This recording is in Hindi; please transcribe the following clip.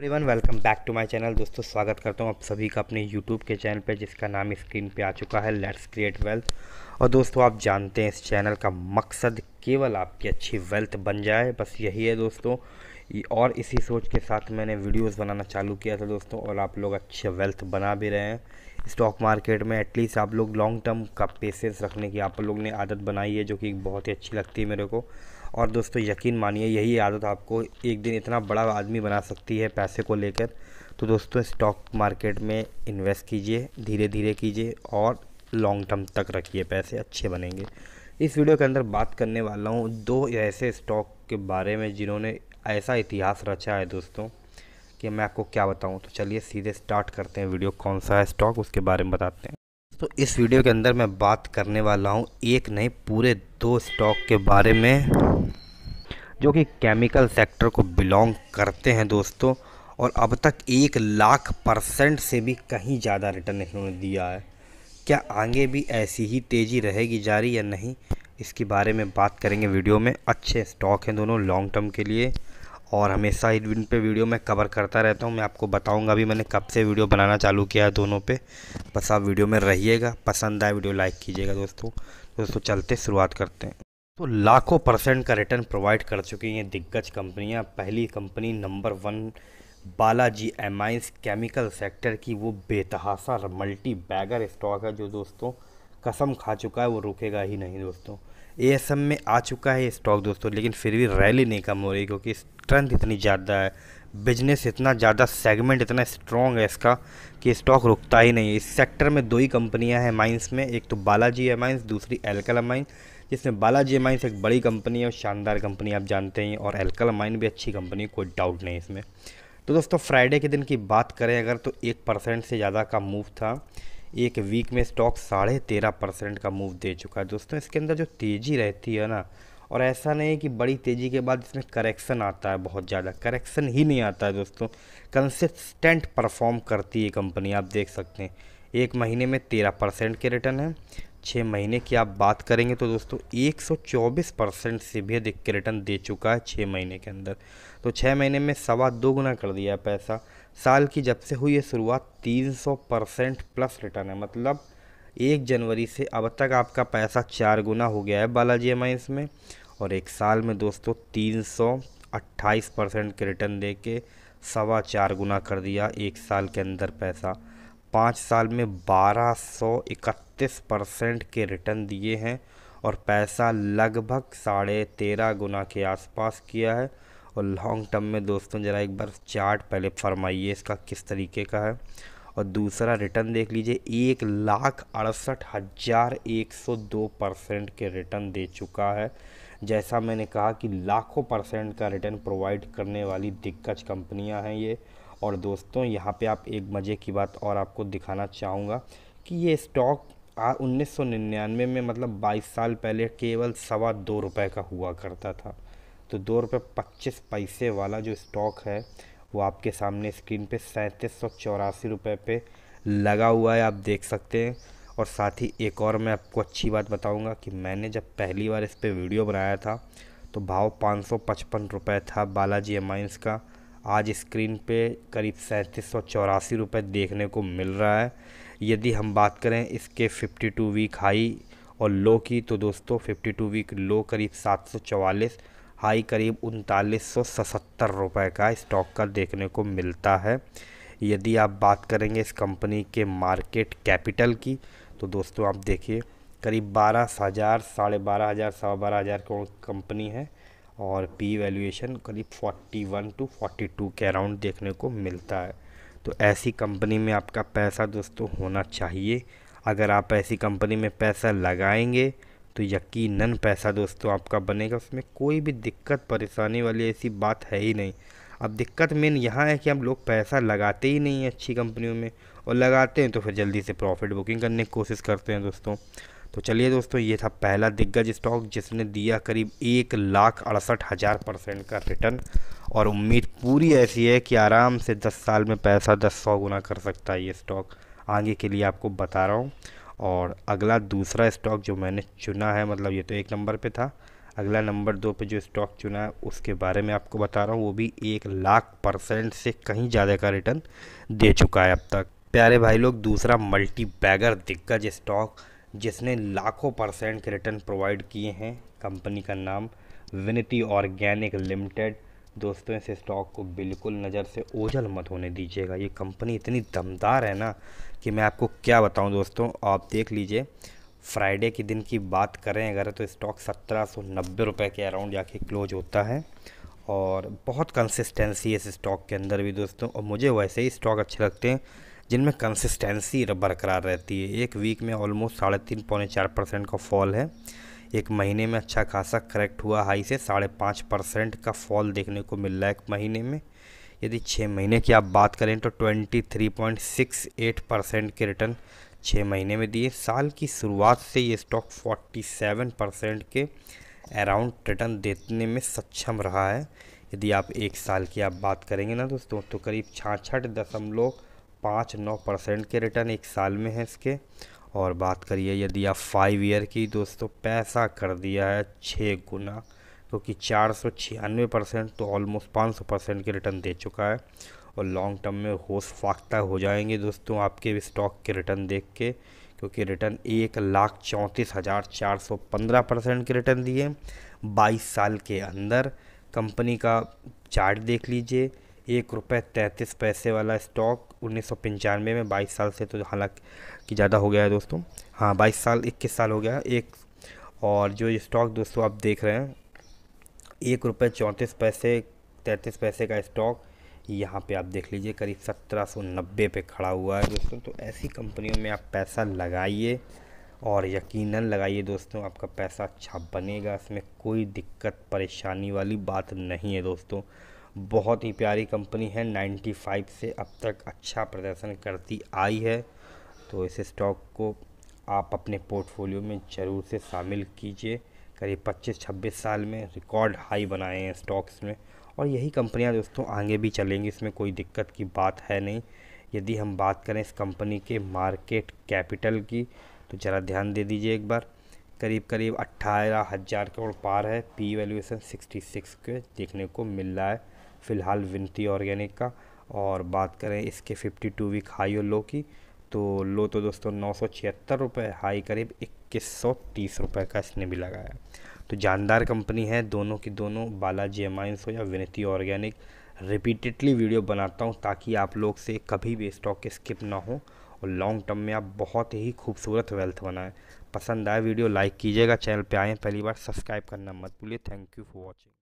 everyone welcome back to my channel दोस्तों स्वागत करता हूँ आप सभी का अपने यूट्यूब के चैनल पर जिसका नाम स्क्रीन पे आ चुका है लेट्स क्रिएट वेल्थ और दोस्तों आप जानते हैं इस चैनल का मकसद केवल आपकी अच्छी वेल्थ बन जाए बस यही है दोस्तों और इसी सोच के साथ मैंने वीडियोज़ बनाना चालू किया था दोस्तों और आप लोग अच्छे वेल्थ बना भी रहे हैं स्टॉक मार्केट में एटलीस्ट आप लोग लॉन्ग टर्म का पेशेंस रखने की आप लोग ने आदत बनाई है जो कि बहुत ही अच्छी लगती है मेरे को और दोस्तों यकीन मानिए यही आदत आपको एक दिन इतना बड़ा आदमी बना सकती है पैसे को लेकर तो दोस्तों स्टॉक मार्केट में इन्वेस्ट कीजिए धीरे धीरे कीजिए और लॉन्ग टर्म तक रखिए पैसे अच्छे बनेंगे इस वीडियो के अंदर बात करने वाला हूँ दो ऐसे स्टॉक के बारे में जिन्होंने ऐसा इतिहास रचा है दोस्तों कि मैं आपको क्या बताऊँ तो चलिए सीधे स्टार्ट करते हैं वीडियो कौन सा है स्टॉक उसके बारे में बताते हैं तो इस वीडियो के अंदर मैं बात करने वाला हूँ एक नहीं पूरे दो स्टॉक के बारे में जो कि केमिकल सेक्टर को बिलोंग करते हैं दोस्तों और अब तक एक लाख परसेंट से भी कहीं ज़्यादा रिटर्न इन्होंने दिया है क्या आगे भी ऐसी ही तेज़ी रहेगी जारी या नहीं इसके बारे में बात करेंगे वीडियो में अच्छे स्टॉक हैं दोनों लॉन्ग टर्म के लिए और हमेशा इन पे वीडियो मैं कवर करता रहता हूँ मैं आपको बताऊँगा अभी मैंने कब से वीडियो बनाना चालू किया है दोनों पे बस आप वीडियो में रहिएगा पसंद आए वीडियो लाइक कीजिएगा दोस्तों दोस्तों चलते शुरुआत करते हैं तो लाखों परसेंट का रिटर्न प्रोवाइड कर चुकी हैं दिग्गज कंपनियां पहली कंपनी नंबर वन बालाजी एम केमिकल सेक्टर की वो बेतहासा मल्टी बैगर स्टॉक है जो दोस्तों कसम खा चुका है वो रुकेगा ही नहीं दोस्तों ए एस एम में आ चुका है स्टॉक दोस्तों लेकिन फिर भी रैली नहीं कम हो रही क्योंकि स्ट्रेंथ इतनी ज़्यादा है बिजनेस इतना ज़्यादा सेगमेंट इतना स्ट्रॉन्ग है इसका कि स्टॉक रुकता ही नहीं इस सेक्टर में दो ही कंपनियां हैं माइंस में एक तो बालाजी एमाइंस दूसरी एल्कल माइंस जिसमें बालाजी माइंस एक बड़ी कंपनी है और शानदार कंपनी आप जानते हैं और एल्कल माइन भी अच्छी कंपनी है कोई डाउट नहीं इसमें तो दोस्तों फ्राइडे के दिन की बात करें अगर तो एक परसेंट से ज़्यादा का मूव था एक वीक में स्टॉक साढ़े तेरह परसेंट का मूव दे चुका है दोस्तों इसके अंदर जो तेज़ी रहती है ना और ऐसा नहीं है कि बड़ी तेज़ी के बाद इसमें करेक्शन आता है बहुत ज़्यादा करेक्शन ही नहीं आता है दोस्तों कंसिस्टेंट परफॉर्म करती है कंपनी आप देख सकते हैं एक महीने में तेरह परसेंट के रिटर्न है छः महीने की आप बात करेंगे तो दोस्तों 124 परसेंट से भी अधिक के रिटर्न दे चुका है छः महीने के अंदर तो छः महीने में सवा दो गुना कर दिया है पैसा साल की जब से हुई है शुरुआत 300 परसेंट प्लस रिटर्न है मतलब एक जनवरी से अब तक आपका पैसा चार गुना हो गया है बालाजी एम में और एक साल में दोस्तों तीन परसेंट के रिटर्न दे के सवा चार गुना कर दिया एक साल के अंदर पैसा पाँच साल में बारह सौ इकहत्तर इकतीस परसेंट के रिटर्न दिए हैं और पैसा लगभग साढ़े तेरह गुना के आसपास किया है और लॉन्ग टर्म में दोस्तों ज़रा एक बार चार्ट पहले फरमाइए इसका किस तरीके का है और दूसरा रिटर्न देख लीजिए एक लाख अड़सठ हज़ार एक सौ दो परसेंट के रिटर्न दे चुका है जैसा मैंने कहा कि लाखों परसेंट का रिटर्न प्रोवाइड करने वाली दिग्गज कंपनियां हैं ये और दोस्तों यहाँ पे आप एक मज़े की बात और आपको दिखाना चाहूँगा कि ये स्टॉक उन्नीस सौ निन्यानवे में मतलब बाईस साल पहले केवल सवा दो रुपये का हुआ करता था तो दो रुपये पच्चीस पैसे वाला जो स्टॉक है वो आपके सामने स्क्रीन पे सैंतीस सौ चौरासी रुपये पे लगा हुआ है आप देख सकते हैं और साथ ही एक और मैं आपको अच्छी बात बताऊंगा कि मैंने जब पहली बार इस पर वीडियो बनाया था तो भाव पाँच सौ पचपन रुपये था बालाजी एमाइंस का आज स्क्रीन पे करीब सैंतीस सौ चौरासी रुपये देखने को मिल रहा है यदि हम बात करें इसके 52 वीक हाई और लो की तो दोस्तों 52 वीक लो करीब सात सौ चवालीस हाई करीब उनतालीस सौ सतहत्तर रुपये का स्टॉक का देखने को मिलता है यदि आप बात करेंगे इस कंपनी के मार्केट कैपिटल की तो दोस्तों आप देखिए करीब बारह हज़ार साढ़े बारह हज़ार सवा बारह हज़ार कंपनी है और पी वैल्यूएशन करीब 41 टू 42 के अराउंड देखने को मिलता है तो ऐसी कंपनी में आपका पैसा दोस्तों होना चाहिए अगर आप ऐसी कंपनी में पैसा लगाएंगे तो यकीनन पैसा दोस्तों आपका बनेगा उसमें कोई भी दिक्कत परेशानी वाली ऐसी बात है ही नहीं अब दिक्कत मेन यहाँ है कि हम लोग पैसा लगाते ही नहीं हैं अच्छी कंपनियों में और लगाते हैं तो फिर जल्दी से प्रॉफिट बुकिंग करने की कोशिश करते हैं दोस्तों तो चलिए दोस्तों ये था पहला दिग्गज स्टॉक जिसने दिया करीब एक लाख अड़सठ हज़ार परसेंट का रिटर्न और उम्मीद पूरी ऐसी है कि आराम से दस साल में पैसा दस सौ गुना कर सकता है ये स्टॉक आगे के लिए आपको बता रहा हूँ और अगला दूसरा स्टॉक जो मैंने चुना है मतलब ये तो एक नंबर पर था अगला नंबर दो पे जो स्टॉक चुना है उसके बारे में आपको बता रहा हूँ वो भी एक लाख परसेंट से कहीं ज़्यादा का रिटर्न दे चुका है अब तक प्यारे भाई लोग दूसरा मल्टी बैगर दिग्गज स्टॉक जिसने लाखों परसेंट के रिटर्न प्रोवाइड किए हैं कंपनी का नाम विनिटी ऑर्गेनिक लिमिटेड दोस्तों इस स्टॉक को बिल्कुल नज़र से ओझल मत होने दीजिएगा ये कंपनी इतनी दमदार है ना कि मैं आपको क्या बताऊं दोस्तों आप देख लीजिए फ्राइडे के दिन की बात करें अगर तो स्टॉक सत्रह सौ नब्बे रुपये के अराउंड जाके क्लोज होता है और बहुत कंसिस्टेंसी है इस स्टॉक के अंदर भी दोस्तों और मुझे वैसे ही स्टॉक अच्छे लगते हैं जिनमें कंसिस्टेंसी बरकरार रहती है एक वीक में ऑलमोस्ट साढ़े तीन पौने चार परसेंट का फॉल है एक महीने में अच्छा खासा करेक्ट हुआ हाई से साढ़े पाँच परसेंट का फॉल देखने को मिल रहा है एक महीने में यदि छः महीने की आप बात करें तो twenty three point six eight percent के रिटर्न छः महीने में दिए साल की शुरुआत से ये स्टॉक फोर्टी सेवन परसेंट के अराउंड रिटर्न देने में सक्षम रहा है यदि आप एक साल की आप बात करेंगे ना दोस्तों तो करीब छाछठ दशमलव पाँच नौ परसेंट के रिटर्न एक साल में है इसके और बात करिए यदि आप फाइव ईयर की दोस्तों पैसा कर दिया है छः गुना क्योंकि चार सौ छियानवे परसेंट तो ऑलमोस्ट पाँच सौ परसेंट के रिटर्न दे चुका है और लॉन्ग टर्म में होश फाख्ता हो जाएंगे दोस्तों आपके स्टॉक के रिटर्न देख के क्योंकि रिटर्न एक लाख चौंतीस हज़ार चार सौ पंद्रह परसेंट के रिटर्न दिए बाईस साल के अंदर कंपनी का चार्ट देख लीजिए एक रुपये तैंतीस पैसे वाला स्टॉक उन्नीस सौ पंचानवे में बाईस साल से तो हालांकि ज़्यादा हो गया है दोस्तों हाँ बाईस साल इक्कीस साल हो गया एक और जो स्टॉक दोस्तों आप देख रहे हैं एक रुपये चौंतीस पैसे तैंतीस पैसे का स्टॉक यहाँ पे आप देख लीजिए करीब सत्रह सौ नब्बे पे खड़ा हुआ है दोस्तों तो ऐसी कंपनियों में आप पैसा लगाइए और यकीनन लगाइए दोस्तों आपका पैसा अच्छा बनेगा इसमें कोई दिक्कत परेशानी वाली बात नहीं है दोस्तों बहुत ही प्यारी कंपनी है 95 से अब तक अच्छा प्रदर्शन करती आई है तो इस स्टॉक को आप अपने पोर्टफोलियो में ज़रूर से शामिल कीजिए करीब 25-26 साल में रिकॉर्ड हाई बनाए हैं स्टॉक्स में और यही कंपनियां दोस्तों आगे भी चलेंगी इसमें कोई दिक्कत की बात है नहीं यदि हम बात करें इस कंपनी के मार्केट कैपिटल की तो ज़रा ध्यान दे दीजिए एक बार करीब करीब अट्ठारह हज़ार करोड़ पार है पी वैल्यूएसन 66 के देखने को मिल रहा है फ़िलहाल विनती ऑर्गेनिक का और बात करें इसके 52 वीक हाई और लो की तो लो तो दोस्तों नौ सौ छिहत्तर रुपये हाई करीब इक्कीस सौ तीस रुपये का इसने भी लगाया तो जानदार कंपनी है दोनों की दोनों बालाजी एमाइंस हो या विनती ऑर्गेनिक रिपीटेडली वीडियो बनाता हूँ ताकि आप लोग से कभी भी स्टॉक स्किप ना हो और लॉन्ग टर्म में आप बहुत ही खूबसूरत वेल्थ बनाएं पसंद आए वीडियो लाइक कीजिएगा चैनल पे आएँ पहली बार सब्सक्राइब करना मत भूलिए थैंक यू फॉर वॉचिंग